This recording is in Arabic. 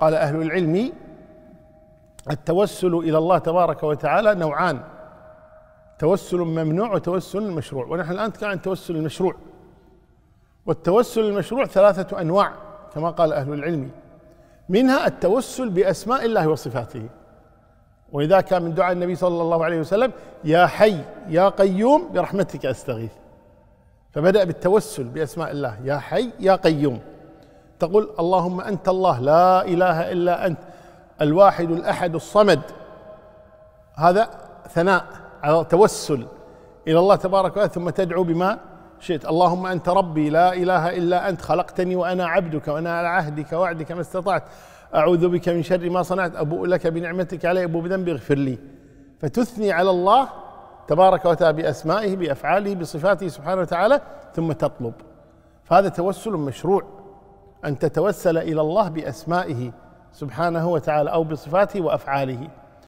قال أهل العلم التوسل إلى الله تبارك وتعالى نوعان توسل ممنوع وتوسل مشروع ونحن الآن نتكلم عن التوسل المشروع والتوسل المشروع ثلاثة أنواع كما قال أهل العلم منها التوسل بأسماء الله وصفاته وإذا كان من دعاء النبي صلى الله عليه وسلم يا حي يا قيوم برحمتك أستغيث فبدأ بالتوسل بأسماء الله يا حي يا قيوم تقول اللهم انت الله لا اله الا انت الواحد الاحد الصمد هذا ثناء على توسل الى الله تبارك وتعالى ثم تدعو بما شئت اللهم انت ربي لا اله الا انت خلقتني وانا عبدك وانا على عهدك ووعدك ما استطعت اعوذ بك من شر ما صنعت ابوء لك بنعمتك علي ابوء بذنبي اغفر لي فتثني على الله تبارك وتعالى باسمائه بافعاله بصفاته سبحانه وتعالى ثم تطلب فهذا توسل مشروع ان تتوسل الى الله باسمائه سبحانه وتعالى او بصفاته وافعاله